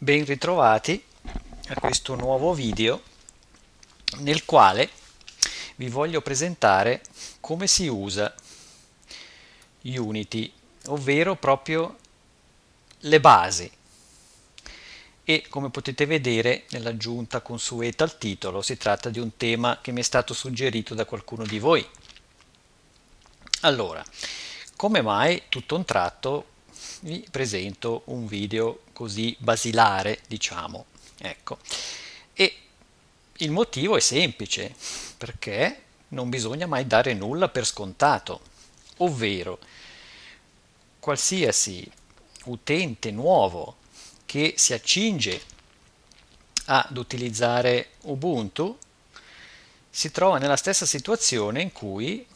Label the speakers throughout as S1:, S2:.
S1: ben ritrovati a questo nuovo video nel quale vi voglio presentare come si usa Unity, ovvero proprio le basi. E come potete vedere nell'aggiunta consueta al titolo si tratta di un tema che mi è stato suggerito da qualcuno di voi. Allora, come mai tutto un tratto vi presento un video così basilare, diciamo. Ecco. E il motivo è semplice, perché non bisogna mai dare nulla per scontato, ovvero qualsiasi utente nuovo che si accinge ad utilizzare Ubuntu si trova nella stessa situazione in cui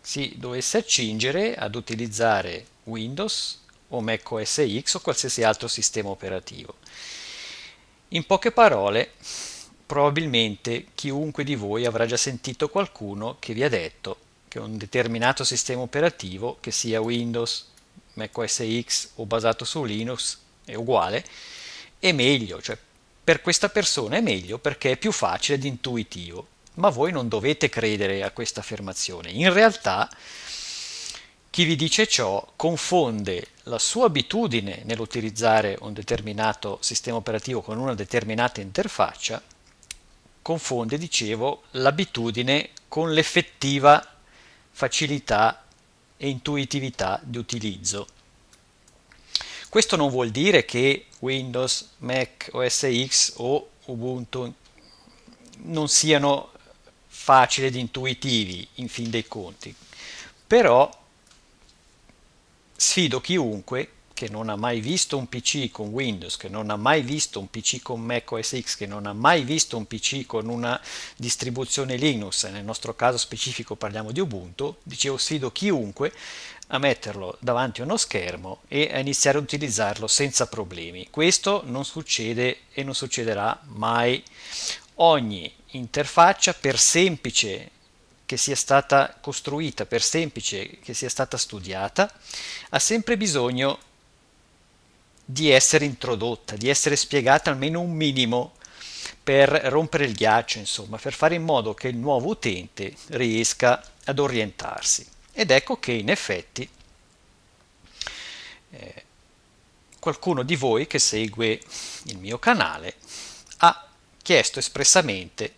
S1: si dovesse accingere ad utilizzare Windows o Mac OS X o qualsiasi altro sistema operativo. In poche parole, probabilmente chiunque di voi avrà già sentito qualcuno che vi ha detto che un determinato sistema operativo, che sia Windows, Mac OS X o basato su Linux, è uguale, è meglio, cioè per questa persona è meglio perché è più facile ed intuitivo. Ma voi non dovete credere a questa affermazione. In realtà chi vi dice ciò confonde la sua abitudine nell'utilizzare un determinato sistema operativo con una determinata interfaccia, confonde, dicevo, l'abitudine con l'effettiva facilità e intuitività di utilizzo. Questo non vuol dire che Windows, Mac OS X o Ubuntu non siano facili ed intuitivi in fin dei conti, però sfido chiunque che non ha mai visto un PC con Windows, che non ha mai visto un PC con Mac OS X, che non ha mai visto un PC con una distribuzione Linux, nel nostro caso specifico parliamo di Ubuntu, dicevo sfido chiunque a metterlo davanti a uno schermo e a iniziare a utilizzarlo senza problemi. Questo non succede e non succederà mai. Ogni interfaccia, per semplice che sia stata costruita, per semplice che sia stata studiata, ha sempre bisogno di essere introdotta, di essere spiegata almeno un minimo per rompere il ghiaccio, insomma, per fare in modo che il nuovo utente riesca ad orientarsi. Ed ecco che in effetti eh, qualcuno di voi che segue il mio canale ha chiesto espressamente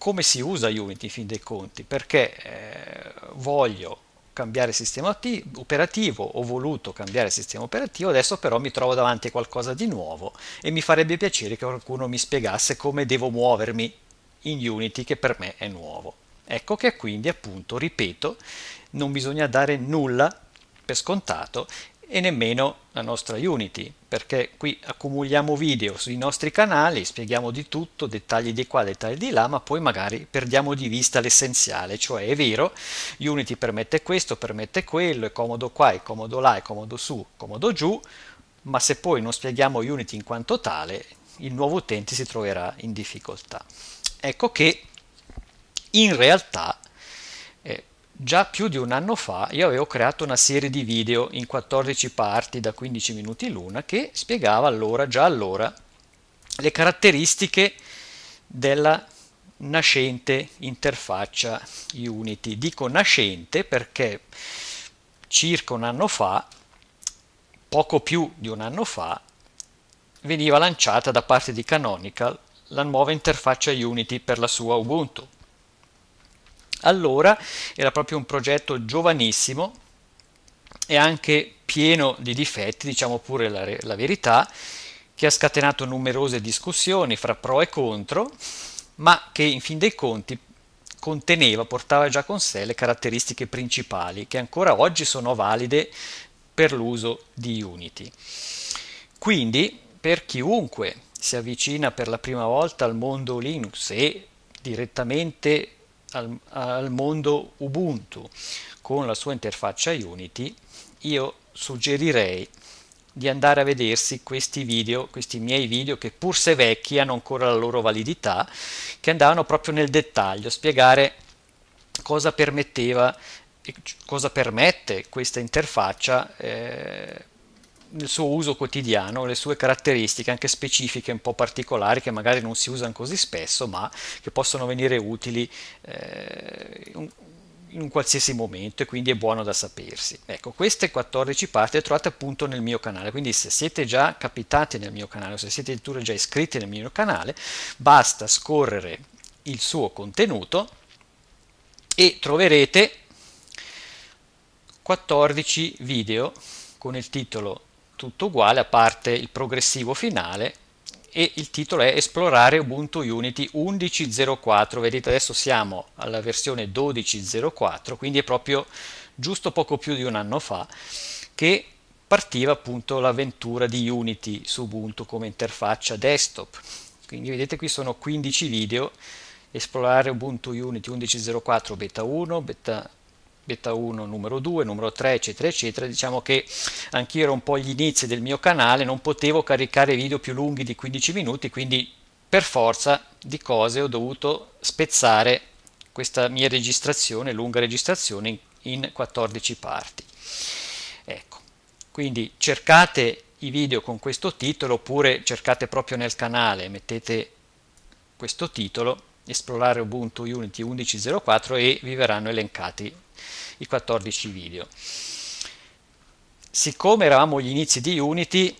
S1: come si usa Unity in fin dei conti, perché eh, voglio cambiare sistema operativo, ho voluto cambiare sistema operativo, adesso però mi trovo davanti a qualcosa di nuovo e mi farebbe piacere che qualcuno mi spiegasse come devo muovermi in Unity che per me è nuovo. Ecco che quindi appunto, ripeto, non bisogna dare nulla per scontato e nemmeno la nostra Unity, perché qui accumuliamo video sui nostri canali, spieghiamo di tutto, dettagli di qua, dettagli di là, ma poi magari perdiamo di vista l'essenziale, cioè è vero, Unity permette questo, permette quello, è comodo qua, è comodo là, è comodo su, è comodo giù, ma se poi non spieghiamo Unity in quanto tale, il nuovo utente si troverà in difficoltà. Ecco che in realtà Già più di un anno fa io avevo creato una serie di video in 14 parti da 15 minuti l'una che spiegava allora, già allora, le caratteristiche della nascente interfaccia Unity. Dico nascente perché circa un anno fa, poco più di un anno fa, veniva lanciata da parte di Canonical la nuova interfaccia Unity per la sua Ubuntu allora era proprio un progetto giovanissimo e anche pieno di difetti, diciamo pure la, la verità, che ha scatenato numerose discussioni fra pro e contro, ma che in fin dei conti conteneva, portava già con sé le caratteristiche principali che ancora oggi sono valide per l'uso di Unity. Quindi, per chiunque si avvicina per la prima volta al mondo Linux e direttamente al, al mondo Ubuntu con la sua interfaccia Unity, io suggerirei di andare a vedersi questi video, questi miei video che pur se vecchi hanno ancora la loro validità, che andavano proprio nel dettaglio a spiegare cosa permetteva cosa permette questa interfaccia eh, nel suo uso quotidiano, le sue caratteristiche anche specifiche, un po' particolari, che magari non si usano così spesso, ma che possono venire utili eh, in un qualsiasi momento e quindi è buono da sapersi. Ecco, queste 14 parti le trovate appunto nel mio canale, quindi se siete già capitati nel mio canale o se siete addirittura già iscritti nel mio canale, basta scorrere il suo contenuto e troverete 14 video con il titolo tutto uguale a parte il progressivo finale e il titolo è Esplorare Ubuntu Unity 11.04, vedete adesso siamo alla versione 12.04, quindi è proprio giusto poco più di un anno fa che partiva appunto l'avventura di Unity su Ubuntu come interfaccia desktop. Quindi vedete qui sono 15 video, esplorare Ubuntu Unity 11.04 beta 1, beta beta 1, numero 2, numero 3, eccetera, eccetera, diciamo che anch'io ero un po' agli inizi del mio canale, non potevo caricare video più lunghi di 15 minuti, quindi per forza di cose ho dovuto spezzare questa mia registrazione, lunga registrazione, in 14 parti. Ecco, quindi cercate i video con questo titolo oppure cercate proprio nel canale, mettete questo titolo, esplorare Ubuntu Unity 11.04 e vi verranno elencati i 14 video. Siccome eravamo agli inizi di Unity,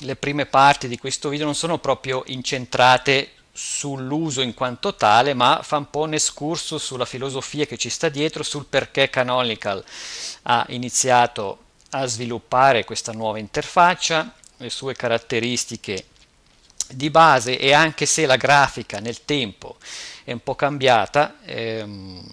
S1: le prime parti di questo video non sono proprio incentrate sull'uso in quanto tale, ma fa un po' un escurso sulla filosofia che ci sta dietro, sul perché Canonical ha iniziato a sviluppare questa nuova interfaccia, le sue caratteristiche di base e anche se la grafica nel tempo è un po' cambiata, ehm,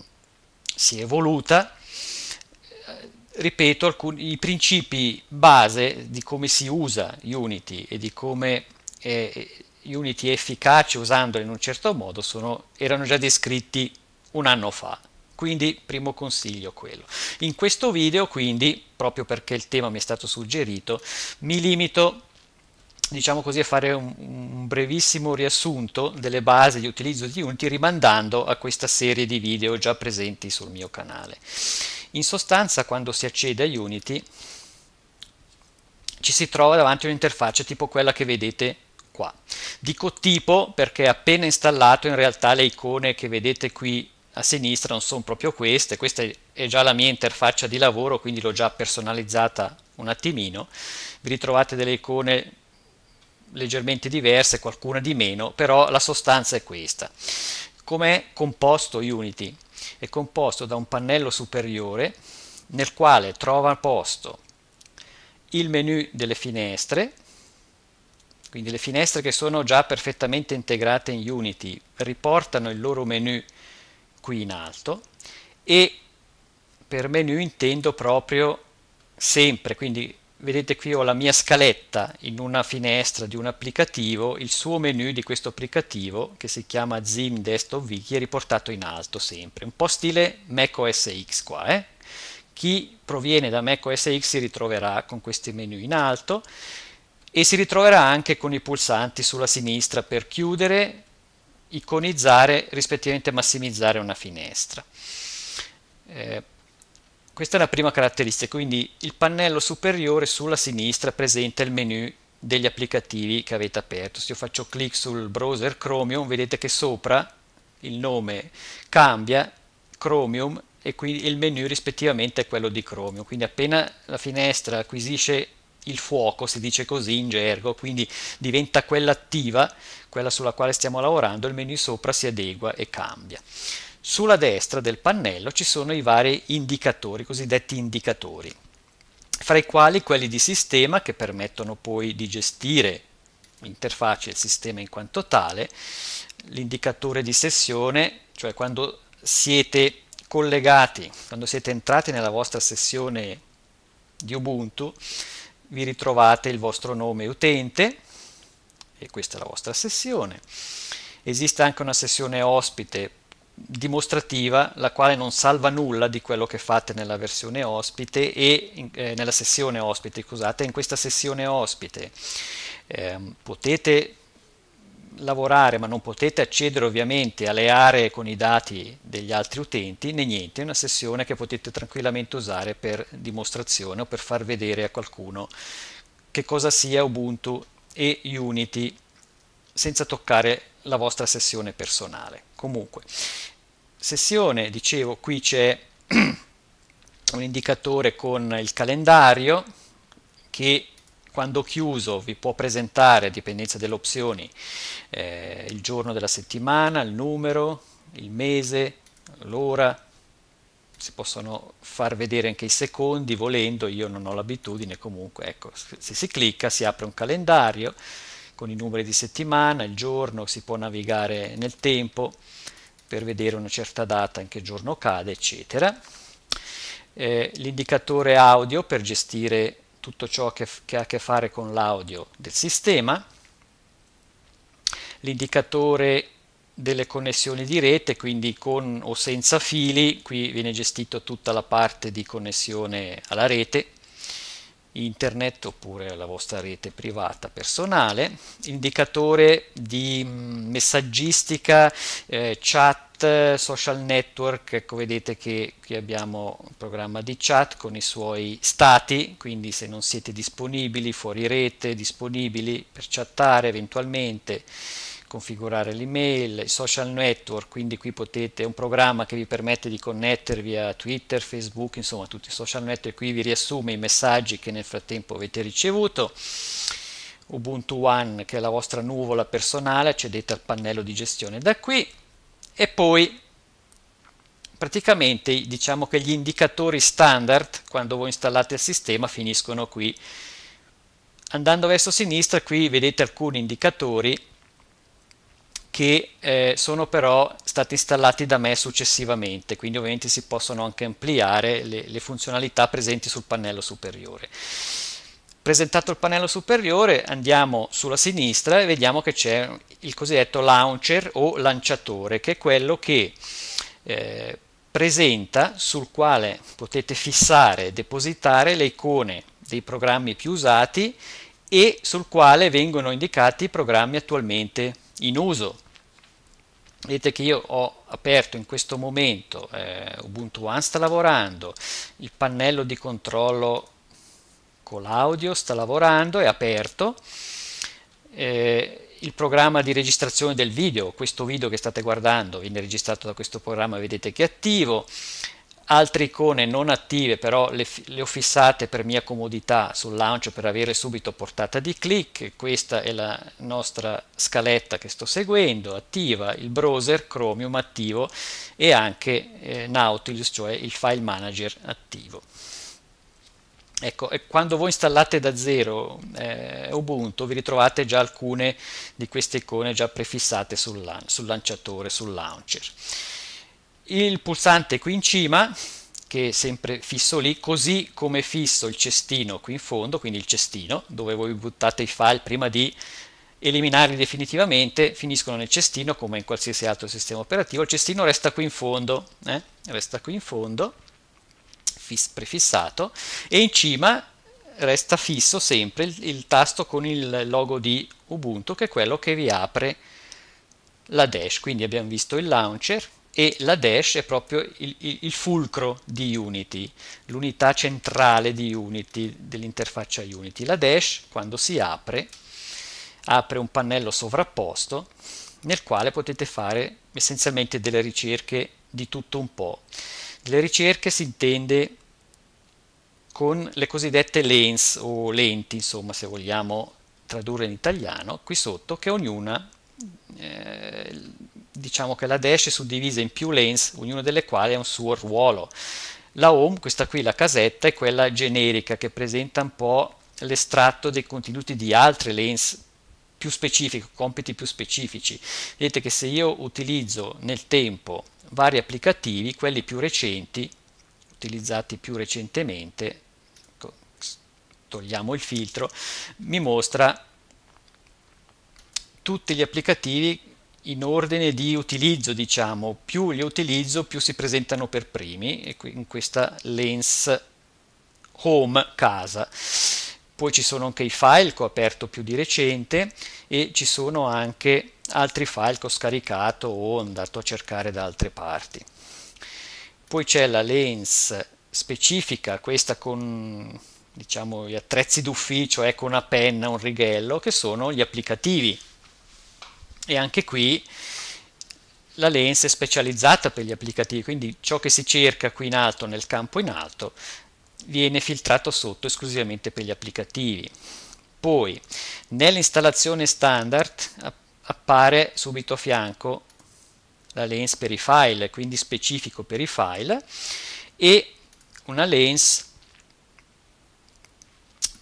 S1: si è evoluta, eh, ripeto, alcuni, i principi base di come si usa Unity e di come eh, Unity è efficace usandolo in un certo modo sono, erano già descritti un anno fa. Quindi primo consiglio quello. In questo video quindi, proprio perché il tema mi è stato suggerito, mi limito diciamo così, a fare un, un, brevissimo riassunto delle basi di utilizzo di Unity rimandando a questa serie di video già presenti sul mio canale. In sostanza quando si accede a Unity ci si trova davanti a un'interfaccia tipo quella che vedete qua. Dico tipo perché appena installato in realtà le icone che vedete qui a sinistra non sono proprio queste, questa è già la mia interfaccia di lavoro quindi l'ho già personalizzata un attimino, vi ritrovate delle icone leggermente diverse, qualcuna di meno, però la sostanza è questa. Com'è composto Unity? È composto da un pannello superiore nel quale trova posto il menu delle finestre, quindi le finestre che sono già perfettamente integrate in Unity riportano il loro menu qui in alto e per menu intendo proprio sempre, quindi vedete qui ho la mia scaletta in una finestra di un applicativo, il suo menu di questo applicativo che si chiama Zim Desktop Wiki è riportato in alto sempre, un po' stile macOS X qua, eh? chi proviene da macOS X si ritroverà con questi menu in alto e si ritroverà anche con i pulsanti sulla sinistra per chiudere, iconizzare, rispettivamente massimizzare una finestra. Eh, questa è la prima caratteristica, quindi il pannello superiore sulla sinistra presenta il menu degli applicativi che avete aperto. Se io faccio clic sul browser Chromium, vedete che sopra il nome cambia, Chromium, e qui il menu rispettivamente è quello di Chromium. Quindi appena la finestra acquisisce il fuoco, si dice così in gergo, quindi diventa quella attiva, quella sulla quale stiamo lavorando, il menu sopra si adegua e cambia. Sulla destra del pannello ci sono i vari indicatori, cosiddetti indicatori, fra i quali quelli di sistema che permettono poi di gestire l'interfaccia e il sistema in quanto tale, l'indicatore di sessione, cioè quando siete collegati, quando siete entrati nella vostra sessione di Ubuntu, vi ritrovate il vostro nome utente e questa è la vostra sessione. Esiste anche una sessione ospite dimostrativa la quale non salva nulla di quello che fate nella versione ospite e eh, nella sessione ospite, scusate, in questa sessione ospite eh, potete lavorare ma non potete accedere ovviamente alle aree con i dati degli altri utenti né niente, è una sessione che potete tranquillamente usare per dimostrazione o per far vedere a qualcuno che cosa sia Ubuntu e Unity senza toccare la vostra sessione personale. Comunque, sessione, dicevo, qui c'è un indicatore con il calendario che quando chiuso vi può presentare, a dipendenza delle opzioni, eh, il giorno della settimana, il numero, il mese, l'ora, si possono far vedere anche i secondi volendo, io non ho l'abitudine comunque, ecco, se si clicca si apre un calendario, con i numeri di settimana, il giorno, si può navigare nel tempo per vedere una certa data, in che giorno cade, eccetera. Eh, l'indicatore audio per gestire tutto ciò che, che ha a che fare con l'audio del sistema, l'indicatore delle connessioni di rete, quindi con o senza fili, qui viene gestita tutta la parte di connessione alla rete, internet oppure alla vostra rete privata personale, indicatore di mm, messaggistica, eh, chat, social network, ecco vedete che qui abbiamo un programma di chat con i suoi stati, quindi se non siete disponibili, fuori rete, disponibili per chattare eventualmente, configurare l'email, i social network, quindi qui potete, è un programma che vi permette di connettervi a Twitter, Facebook, insomma tutti i social network, qui vi riassume i messaggi che nel frattempo avete ricevuto. Ubuntu One che è la vostra nuvola personale, accedete al pannello di gestione da qui e poi praticamente diciamo che gli indicatori standard quando voi installate il sistema finiscono qui. Andando verso sinistra qui vedete alcuni indicatori che eh, sono però stati installati da me successivamente, quindi ovviamente si possono anche ampliare le, le funzionalità presenti sul pannello superiore. Presentato il pannello superiore andiamo sulla sinistra e vediamo che c'è il cosiddetto launcher o lanciatore, che è quello che eh, presenta, sul quale potete fissare e depositare le icone dei programmi più usati e sul quale vengono indicati i programmi attualmente in uso. Vedete che io ho aperto in questo momento eh, Ubuntu One sta lavorando, il pannello di controllo con l'audio sta lavorando, è aperto, eh, il programma di registrazione del video, questo video che state guardando viene registrato da questo programma, vedete che è attivo, altre icone non attive però le, le, ho fissate per mia comodità sul lancio per avere subito portata di clic questa è la nostra scaletta che sto seguendo attiva il browser chromium attivo e anche eh, nautilus cioè il file manager attivo Ecco, quando voi installate da zero eh, Ubuntu vi ritrovate già alcune di queste icone già prefissate sul, sul lanciatore, sul launcher il pulsante qui in cima che è sempre fisso lì, così come fisso il cestino qui in fondo, quindi il cestino dove voi buttate i file prima di eliminarli definitivamente, finiscono nel cestino come in qualsiasi altro sistema operativo, il cestino resta qui in fondo, eh? resta qui in fondo, prefissato, e in cima resta fisso sempre il, il tasto con il logo di Ubuntu, che è quello che vi apre la dash, quindi abbiamo visto il launcher, e la dash è proprio il, il, il fulcro di Unity, l'unità centrale di Unity, dell'interfaccia Unity. La dash, quando si apre, apre un pannello sovrapposto nel quale potete fare essenzialmente delle ricerche di tutto un po'. Le ricerche si intende con le cosiddette lens o lenti, insomma, se vogliamo tradurre in italiano, qui sotto, che ognuna eh, diciamo che la dash è suddivisa in più lanes, ognuna delle quali ha un suo ruolo. La home, questa qui, la casetta, è quella generica che presenta un po' l'estratto dei contenuti di altre lanes più specifiche, compiti più specifici. Vedete che se io utilizzo nel tempo vari applicativi, quelli più recenti, utilizzati più recentemente, ecco, togliamo il filtro, mi mostra tutti gli applicativi in ordine di utilizzo, diciamo, più li utilizzo più si presentano per primi, e qui in questa lens home casa. Poi ci sono anche i file che ho aperto più di recente e ci sono anche altri file che ho scaricato o andato a cercare da altre parti. Poi c'è la lens specifica, questa con diciamo, gli attrezzi d'ufficio, ecco una penna, un righello, che sono gli applicativi e anche qui la lens è specializzata per gli applicativi, quindi ciò che si cerca qui in alto nel campo in alto viene filtrato sotto esclusivamente per gli applicativi. Poi nell'installazione standard appare subito a fianco la lens per i file, quindi specifico per i file e una lens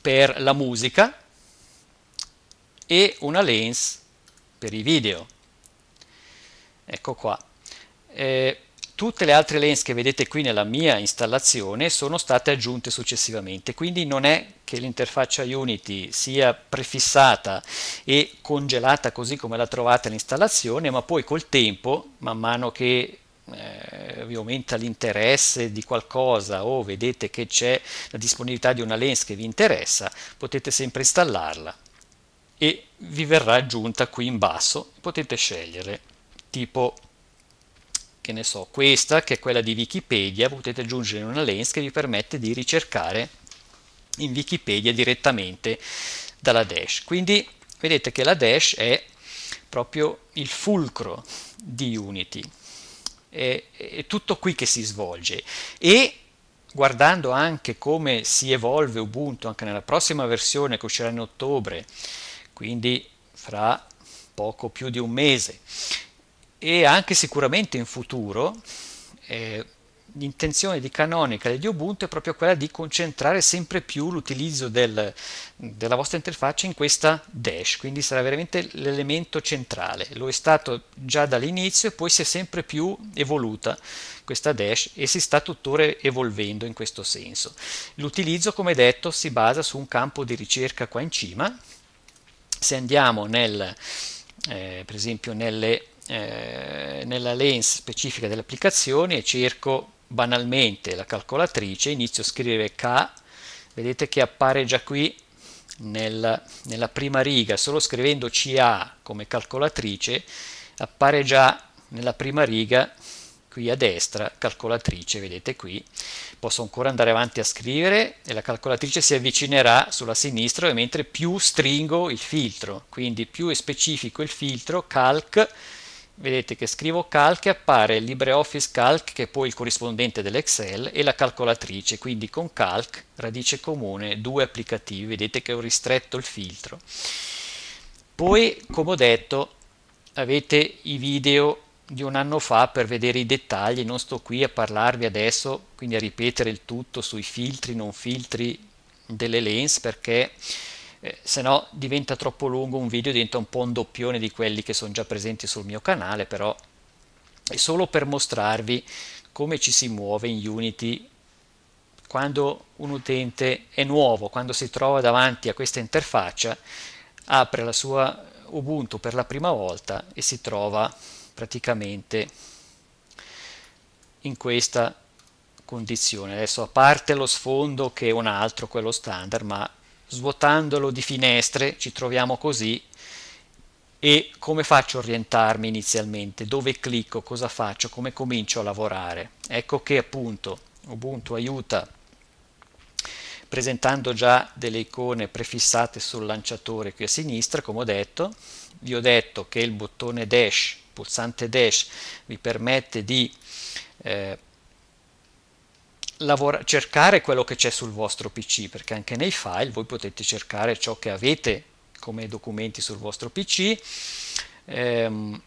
S1: per la musica e una lens per i video. Ecco qua. Eh, tutte le altre lens che vedete qui nella mia installazione sono state aggiunte successivamente, quindi non è che l'interfaccia Unity sia prefissata e congelata così come la trovate all'installazione, ma poi col tempo, man mano che eh, vi aumenta l'interesse di qualcosa o vedete che c'è la disponibilità di una lens che vi interessa, potete sempre installarla e vi verrà aggiunta qui in basso. Potete scegliere tipo che ne so, questa che è quella di Wikipedia, potete aggiungere una lens che vi permette di ricercare in Wikipedia direttamente dalla dash. Quindi vedete che la dash è proprio il fulcro di Unity. È, è tutto qui che si svolge e guardando anche come si evolve Ubuntu anche nella prossima versione che uscirà in ottobre quindi fra poco più di un mese e anche sicuramente in futuro eh, l'intenzione di Canonical e di Ubuntu è proprio quella di concentrare sempre più l'utilizzo del, della vostra interfaccia in questa dash, quindi sarà veramente l'elemento centrale. Lo è stato già dall'inizio e poi si è sempre più evoluta questa dash e si sta tuttora evolvendo in questo senso. L'utilizzo, come detto, si basa su un campo di ricerca qua in cima se andiamo nel, eh, per esempio nelle, eh, nella lens specifica dell'applicazione e cerco banalmente la calcolatrice, inizio a scrivere K, vedete che appare già qui nel, nella prima riga, solo scrivendo CA come calcolatrice appare già nella prima riga qui a destra, calcolatrice, vedete qui, posso ancora andare avanti a scrivere e la calcolatrice si avvicinerà sulla sinistra mentre più stringo il filtro, quindi più è specifico il filtro, calc, vedete che scrivo calc e appare LibreOffice calc che è poi il corrispondente dell'Excel e la calcolatrice, quindi con calc, radice comune, due applicativi, vedete che ho ristretto il filtro. Poi, come ho detto, avete i video di un anno fa per vedere i dettagli, non sto qui a parlarvi adesso, quindi a ripetere il tutto sui filtri, non filtri delle lens perché eh, se no diventa troppo lungo un video, diventa un po' un doppione di quelli che sono già presenti sul mio canale, però è solo per mostrarvi come ci si muove in Unity quando un utente è nuovo, quando si trova davanti a questa interfaccia, apre la sua Ubuntu per la prima volta e si trova praticamente in questa condizione. Adesso a parte lo sfondo che è un altro, quello standard, ma svuotandolo di finestre ci troviamo così e come faccio a orientarmi inizialmente, dove clicco, cosa faccio, come comincio a lavorare. Ecco che appunto Ubuntu aiuta presentando già delle icone prefissate sul lanciatore qui a sinistra, come ho detto, vi ho detto che il bottone dash, pulsante dash, vi permette di eh, lavora, cercare quello che c'è sul vostro PC, perché anche nei file voi potete cercare ciò che avete come documenti sul vostro PC. Ehm,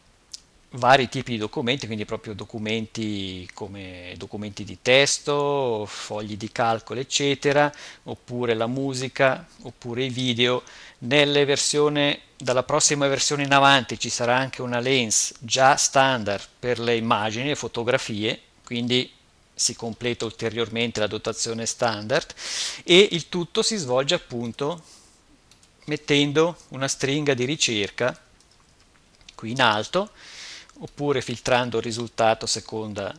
S1: vari tipi di documenti, quindi proprio documenti come documenti di testo, fogli di calcolo, eccetera, oppure la musica, oppure i video. Nelle versioni, dalla prossima versione in avanti ci sarà anche una lens già standard per le immagini e fotografie, quindi si completa ulteriormente la dotazione standard e il tutto si svolge appunto mettendo una stringa di ricerca qui in alto oppure filtrando il risultato a seconda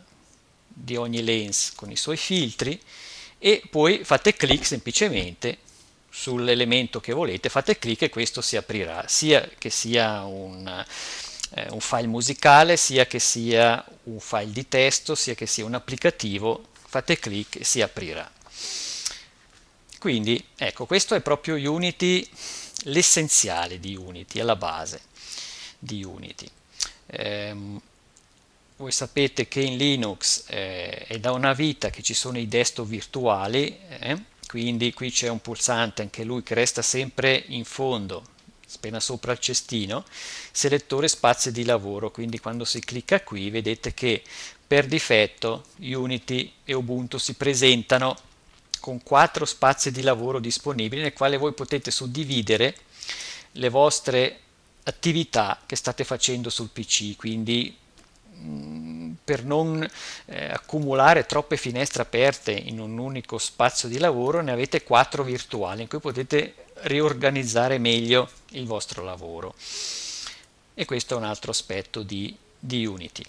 S1: di ogni lens con i suoi filtri e poi fate clic semplicemente sull'elemento che volete, fate clic e questo si aprirà, sia che sia un, eh, un file musicale, sia che sia un file di testo, sia che sia un applicativo, fate clic e si aprirà. Quindi, ecco, questo è proprio Unity, l'essenziale di Unity, è la base di Unity. Ehm, voi sapete che in Linux eh, è da una vita che ci sono i desktop virtuali, eh? quindi qui c'è un pulsante, anche lui, che resta sempre in fondo, appena sopra il cestino, selettore spazi di lavoro, quindi quando si clicca qui vedete che per difetto Unity e Ubuntu si presentano con quattro spazi di lavoro disponibili nel quale voi potete suddividere le vostre attività che state facendo sul PC, quindi mm, per non eh, accumulare troppe finestre aperte in un unico spazio di lavoro ne avete quattro virtuali in cui potete riorganizzare meglio il vostro lavoro e questo è un altro aspetto di, di Unity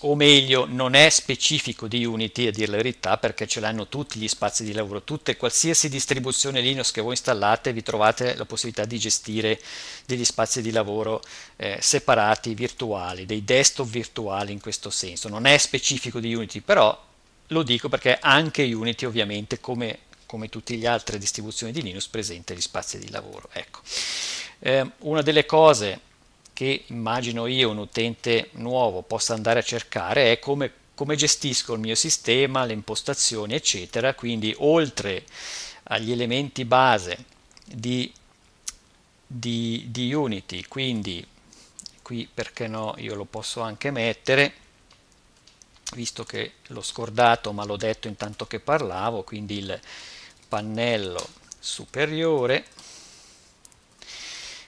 S1: o meglio non è specifico di Unity a dire la verità perché ce l'hanno tutti gli spazi di lavoro, tutte qualsiasi distribuzione Linux che voi installate vi trovate la possibilità di gestire degli spazi di lavoro eh, separati, virtuali, dei desktop virtuali in questo senso, non è specifico di Unity però lo dico perché anche Unity ovviamente come, come tutte le altre distribuzioni di Linux presenta gli spazi di lavoro. Ecco. Eh, una delle cose che immagino io, un utente nuovo, possa andare a cercare è come, come gestisco il mio sistema, le impostazioni, eccetera. Quindi oltre agli elementi base di, di, di Unity, quindi qui perché no io lo posso anche mettere visto che l'ho scordato ma l'ho detto intanto che parlavo quindi il pannello superiore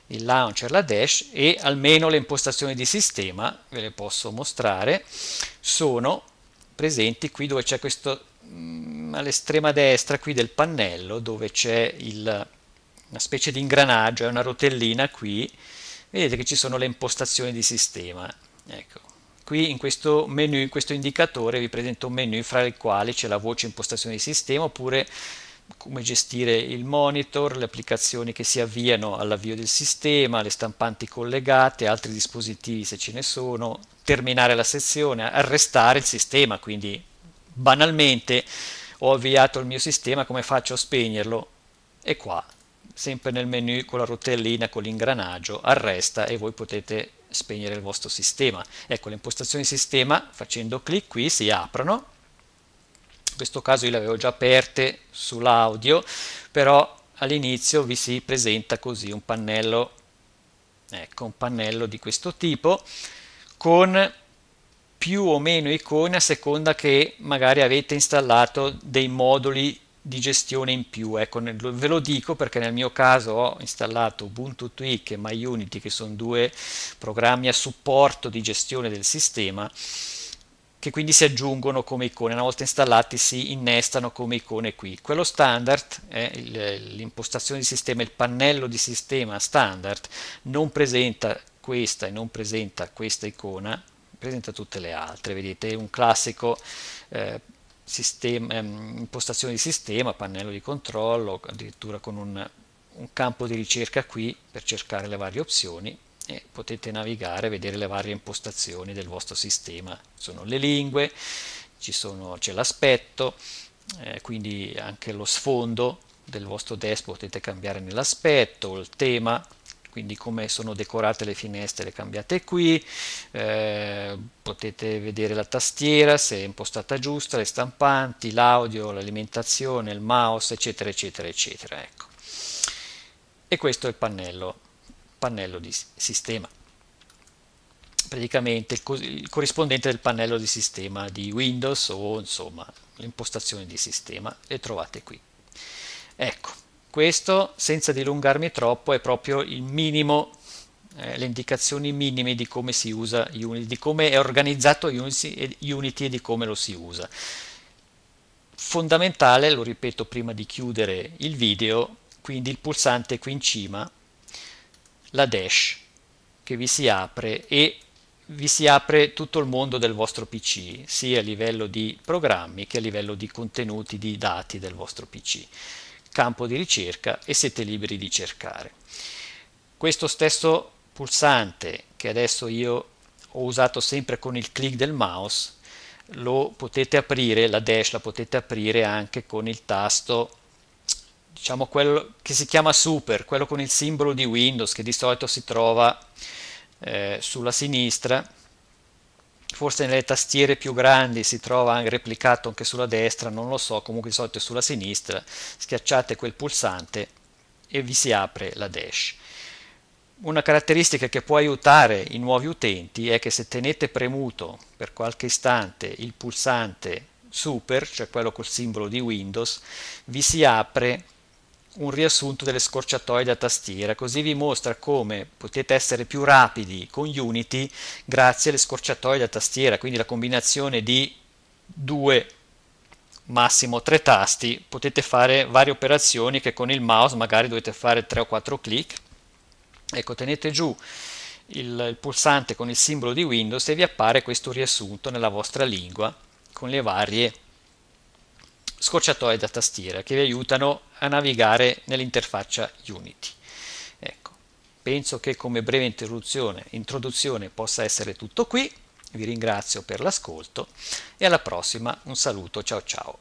S1: il launcher, la dash e almeno le impostazioni di sistema, ve le posso mostrare, sono presenti qui dove c'è questo, mm, all'estrema destra qui del pannello, dove c'è una specie di ingranaggio, è una rotellina qui, vedete che ci sono le impostazioni di sistema, ecco. Qui in questo menu, in questo indicatore vi presento un menu fra il quale c'è la voce impostazioni di sistema oppure come gestire il monitor, le applicazioni che si avviano all'avvio del sistema, le stampanti collegate, altri dispositivi se ce ne sono, terminare la sezione, arrestare il sistema, quindi banalmente ho avviato il mio sistema, come faccio a spegnerlo? E qua, sempre nel menu con la rotellina, con l'ingranaggio, arresta e voi potete spegnere il vostro sistema. Ecco, le impostazioni sistema facendo clic qui si aprono questo caso io le avevo già aperte sull'audio, però all'inizio vi si presenta così un pannello, ecco, un pannello di questo tipo con più o meno icone a seconda che magari avete installato dei moduli di gestione in più. Ecco, ve lo dico perché nel mio caso ho installato Ubuntu Tweak e MyUnity che sono due programmi a supporto di gestione del sistema che quindi si aggiungono come icone, una volta installati si innestano come icone qui. Quello standard, eh, l'impostazione di sistema, il pannello di sistema standard, non presenta questa e non presenta questa icona, presenta tutte le altre, vedete, un classico eh, sistema, eh, impostazione di sistema, pannello di controllo, addirittura con un, un campo di ricerca qui per cercare le varie opzioni, e potete navigare, vedere le varie impostazioni del vostro sistema. Sono le lingue, c'è l'aspetto, eh, quindi anche lo sfondo del vostro desk potete cambiare nell'aspetto, il tema, quindi come sono decorate le finestre le cambiate qui, eh, potete vedere la tastiera se è impostata giusta, le stampanti, l'audio, l'alimentazione, il mouse eccetera eccetera eccetera. Ecco. E questo è il pannello pannello di sistema praticamente il, co il, corrispondente del pannello di sistema di Windows o insomma l'impostazione di sistema le trovate qui ecco questo senza dilungarmi troppo è proprio il minimo eh, le indicazioni minime di come si usa Unity di come è organizzato Unity e, Unity e di come lo si usa fondamentale lo ripeto prima di chiudere il video quindi il pulsante qui in cima la dash che vi si apre e vi si apre tutto il mondo del vostro PC, sia a livello di programmi che a livello di contenuti, di dati del vostro PC. Campo di ricerca e siete liberi di cercare. Questo stesso pulsante che adesso io ho usato sempre con il click del mouse, lo potete aprire, la dash la potete aprire anche con il tasto diciamo quello che si chiama super, quello con il simbolo di Windows che di solito si trova eh, sulla sinistra, forse nelle tastiere più grandi si trova anche replicato anche sulla destra, non lo so, comunque di solito è sulla sinistra, schiacciate quel pulsante e vi si apre la dash. Una caratteristica che può aiutare i nuovi utenti è che se tenete premuto per qualche istante il pulsante super, cioè quello col simbolo di Windows, vi si apre un riassunto delle scorciatoie da tastiera, così vi mostra come potete essere più rapidi con Unity grazie alle scorciatoie da tastiera, quindi la combinazione di due massimo tre tasti potete fare varie operazioni che con il mouse magari dovete fare 3 o 4 clic ecco tenete giù il, il pulsante con il simbolo di Windows e vi appare questo riassunto nella vostra lingua con le varie scorciatoie da tastiera che vi aiutano a navigare nell'interfaccia Unity. Ecco, penso che come breve introduzione, introduzione possa essere tutto qui, vi ringrazio per l'ascolto e alla prossima un saluto, ciao ciao.